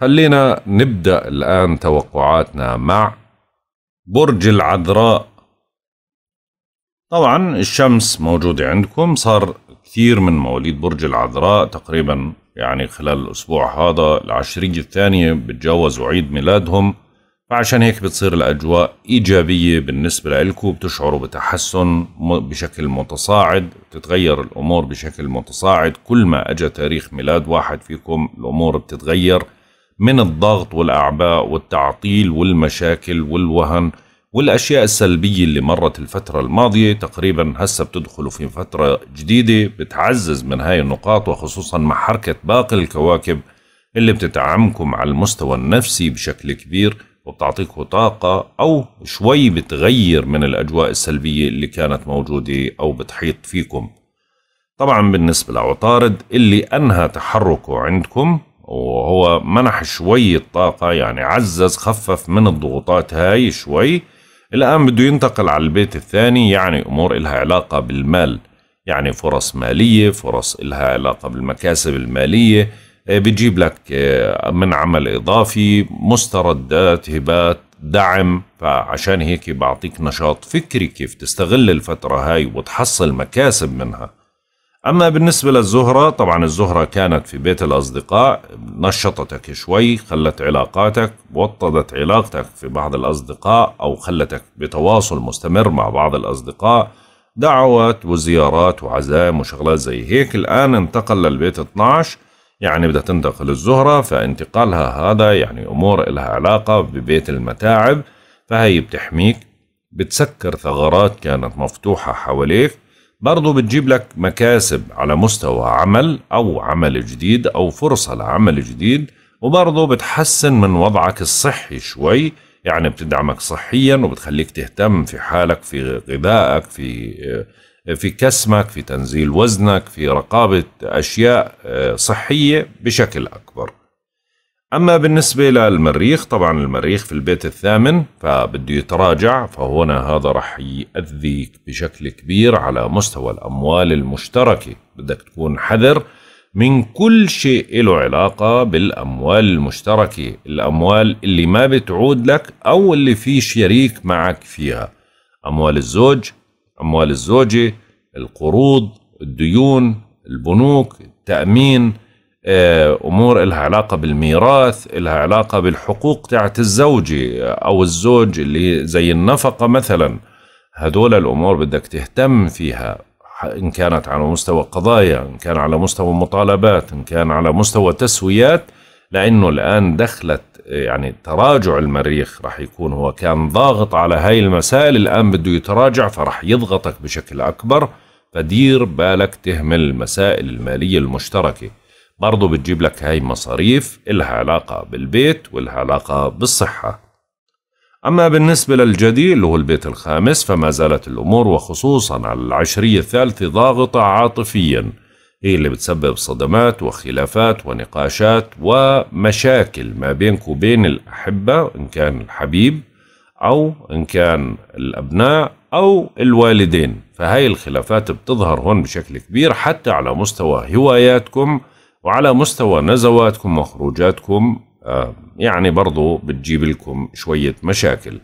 خلينا نبدأ الآن توقعاتنا مع برج العذراء طبعا الشمس موجودة عندكم صار كثير من مواليد برج العذراء تقريبا يعني خلال الأسبوع هذا العشرية الثانية بتجاوزوا عيد ميلادهم فعشان هيك بتصير الأجواء إيجابية بالنسبة لكم بتشعروا بتحسن بشكل متصاعد بتتغير الأمور بشكل متصاعد كل ما أجى تاريخ ميلاد واحد فيكم الأمور بتتغير من الضغط والأعباء والتعطيل والمشاكل والوهن والأشياء السلبية اللي مرت الفترة الماضية تقريبا هسه بتدخلوا في فترة جديدة بتعزز من هاي النقاط وخصوصا مع حركة باقي الكواكب اللي بتدعمكم على المستوى النفسي بشكل كبير وبتعطيكم طاقة أو شوي بتغير من الأجواء السلبية اللي كانت موجودة أو بتحيط فيكم طبعا بالنسبة لعطارد اللي أنهى تحركه عندكم وهو منح شوية طاقة يعني عزز خفف من الضغوطات هاي شوي الآن بده ينتقل على البيت الثاني يعني أمور إلها علاقة بالمال يعني فرص مالية فرص إلها علاقة بالمكاسب المالية آه، بتجيب لك آه، من عمل إضافي مستردات هبات دعم فعشان هيك بعطيك نشاط فكري كيف تستغل الفترة هاي وتحصل مكاسب منها أما بالنسبة للزهرة طبعا الزهرة كانت في بيت الأصدقاء نشطتك شوي خلت علاقاتك وطدت علاقتك في بعض الأصدقاء أو خلتك بتواصل مستمر مع بعض الأصدقاء دعوات وزيارات وعزائم وشغلات زي هيك الآن انتقل للبيت 12 يعني بدها تنتقل الزهرة فانتقالها هذا يعني أمور إلها علاقة ببيت المتاعب فهي بتحميك بتسكر ثغرات كانت مفتوحة حواليك برضو بتجيب لك مكاسب على مستوى عمل أو عمل جديد أو فرصة لعمل جديد وبرضو بتحسن من وضعك الصحي شوي يعني بتدعمك صحيا وبتخليك تهتم في حالك في غذائك في آه، في كسمك في تنزيل وزنك في رقابة أشياء آه، صحية بشكل أكبر أما بالنسبة للمريخ طبعا المريخ في البيت الثامن فبده يتراجع فهنا هذا رح يأذيك بشكل كبير على مستوى الأموال المشتركة بدك تكون حذر من كل شيء له علاقة بالأموال المشتركة الأموال اللي ما بتعود لك أو اللي في شريك معك فيها أموال الزوج أموال الزوجة القروض الديون البنوك التأمين آه، امور لها علاقه بالميراث لها علاقه بالحقوق تاعت الزوجه او الزوج اللي زي النفقه مثلا هذول الامور بدك تهتم فيها ان كانت على مستوى قضايا ان كان على مستوى مطالبات ان كان على مستوى تسويات لانه الان دخلت يعني تراجع المريخ راح يكون هو كان ضاغط على هاي المسائل الان بده يتراجع فراح يضغطك بشكل اكبر فدير بالك تهمل المسائل الماليه المشتركه برضو بتجيب لك هاي مصاريف إلها علاقة بالبيت والها علاقة بالصحة أما بالنسبة للجدي اللي هو البيت الخامس فما زالت الأمور وخصوصا على العشرية الثالثة ضاغطة عاطفيا هي اللي بتسبب صدمات وخلافات ونقاشات ومشاكل ما بينك وبين الأحبة إن كان الحبيب أو إن كان الأبناء أو الوالدين فهاي الخلافات بتظهر هون بشكل كبير حتى على مستوى هواياتكم وعلى مستوى نزواتكم وخروجاتكم يعني برضو بتجيب لكم شوية مشاكل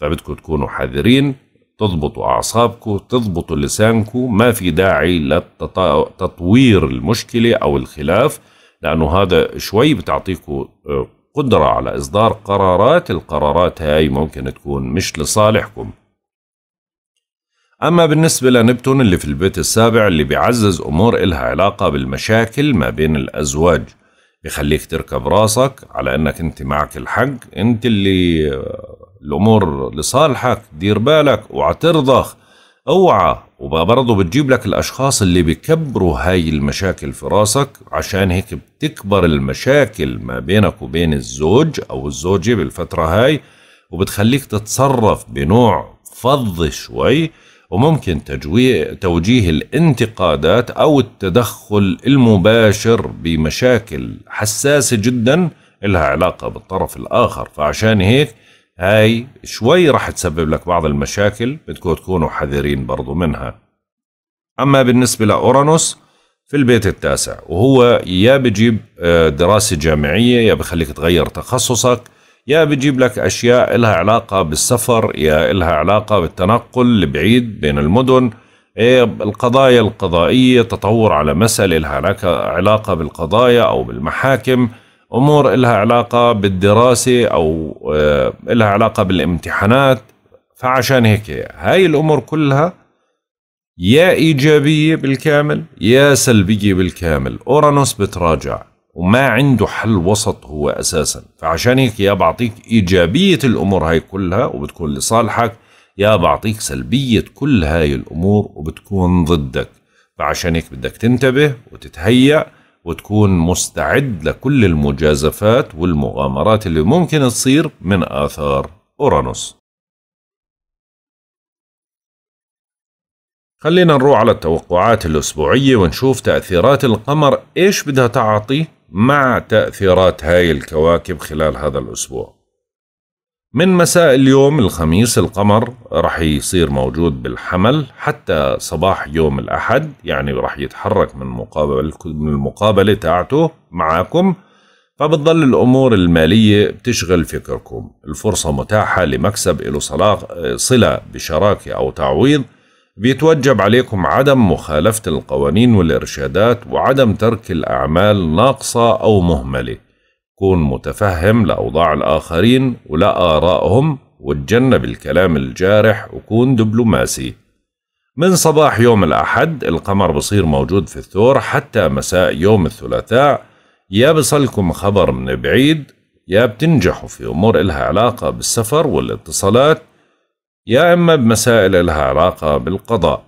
فبدكم تكونوا حذرين تضبطوا أعصابكم تضبطوا لسانكم ما في داعي لتطوير المشكلة أو الخلاف لأنه هذا شوي بتعطيكم آه، قدرة على إصدار قرارات القرارات هاي ممكن تكون مش لصالحكم أما بالنسبة لنبتون اللي في البيت السابع اللي بيعزز أمور إلها علاقة بالمشاكل ما بين الأزواج بخليك تركب راسك على أنك أنت معك الحق أنت اللي آه، الأمور لصالحك دير بالك وعترضخ اوعى وبرضه بتجيب لك الأشخاص اللي بيكبروا هاي المشاكل في راسك عشان هيك بتكبر المشاكل ما بينك وبين الزوج أو الزوجة بالفترة هاي وبتخليك تتصرف بنوع فظ شوي وممكن توجيه الانتقادات أو التدخل المباشر بمشاكل حساسة جدا لها علاقة بالطرف الآخر فعشان هيك هاي شوي رح تسبب لك بعض المشاكل بدكم تكونوا حذرين برضو منها أما بالنسبة لأورانوس في البيت التاسع وهو يا بجيب آه، دراسة جامعية يا بخليك تغير تخصصك يا بجيب لك أشياء إلها علاقة بالسفر يا إلها علاقة بالتنقل البعيد بين المدن إيه، القضايا القضائية تطور على مسألة إلها علاقة بالقضايا أو بالمحاكم أمور إلها علاقة بالدراسة أو آه، إلها علاقة بالامتحانات فعشان هيك هاي الأمور كلها يا إيجابية بالكامل يا سلبية بالكامل أورانوس بتراجع وما عنده حل وسط هو أساسا فعشان هيك يا بعطيك إيجابية الأمور هاي كلها وبتكون لصالحك يا بعطيك سلبية كل هاي الأمور وبتكون ضدك فعشان هيك بدك تنتبه وتتهيأ وتكون مستعد لكل المجازفات والمغامرات اللي ممكن تصير من آثار أورانوس خلينا نروح على التوقعات الأسبوعية ونشوف تأثيرات القمر إيش بدها تعطي مع تأثيرات هاي الكواكب خلال هذا الأسبوع من مساء اليوم الخميس القمر رح يصير موجود بالحمل حتى صباح يوم الأحد يعني رح يتحرك من مقابل من المقابلة تاعته معاكم فبتضل الأمور المالية بتشغل فكركم الفرصة متاحة لمكسب له صلة بشراكة أو تعويض بيتوجب عليكم عدم مخالفة القوانين والإرشادات وعدم ترك الأعمال ناقصة أو مهملة كون متفهم لأوضاع الآخرين ولآرائهم وتجنب الكلام الجارح وكون دبلوماسي من صباح يوم الأحد القمر بصير موجود في الثور حتى مساء يوم الثلاثاء يا بصلكم خبر من بعيد يا بتنجحوا في أمور إلها علاقة بالسفر والاتصالات يا إما بمسائل لها علاقة بالقضاء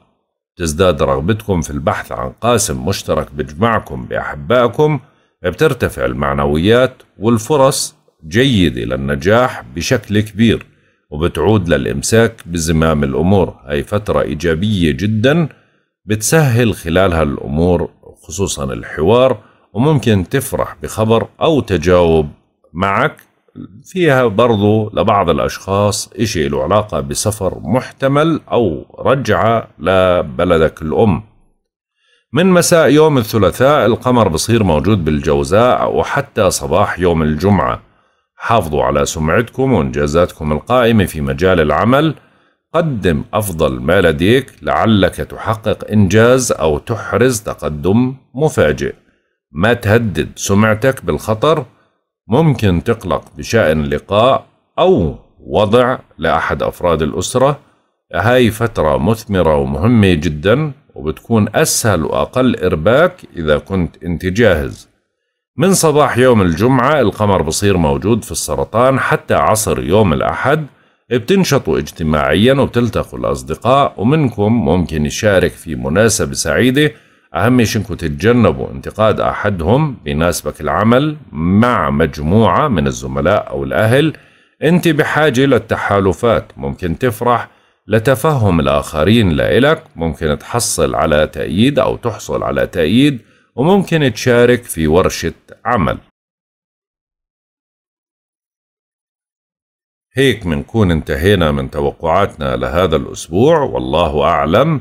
تزداد رغبتكم في البحث عن قاسم مشترك بيجمعكم بأحبائكم بترتفع المعنويات والفرص جيدة للنجاح بشكل كبير وبتعود للإمساك بزمام الأمور هاي فترة إيجابية جدا بتسهل خلالها الأمور خصوصا الحوار وممكن تفرح بخبر أو تجاوب معك فيها برضو لبعض الأشخاص إشي له علاقة بسفر محتمل أو رجعة لبلدك الأم من مساء يوم الثلاثاء القمر بصير موجود بالجوزاء وحتى صباح يوم الجمعة حافظوا على سمعتكم وإنجازاتكم القائمة في مجال العمل قدم أفضل ما لديك لعلك تحقق إنجاز أو تحرز تقدم مفاجئ ما تهدد سمعتك بالخطر ممكن تقلق بشأن لقاء أو وضع لأحد أفراد الأسرة هاي فترة مثمرة ومهمة جدا وبتكون أسهل وأقل إرباك إذا كنت أنت جاهز من صباح يوم الجمعة القمر بصير موجود في السرطان حتى عصر يوم الأحد بتنشطوا اجتماعيا وبتلتقوا الأصدقاء ومنكم ممكن يشارك في مناسبة سعيدة أهم شيء أنكم تتجنبوا انتقاد أحدهم بيناسبك العمل مع مجموعة من الزملاء أو الأهل أنت بحاجة للتحالفات ممكن تفرح لتفهم الآخرين لإلك ممكن تحصل على تأييد أو تحصل على تأييد وممكن تشارك في ورشة عمل هيك منكون انتهينا من توقعاتنا لهذا الأسبوع والله أعلم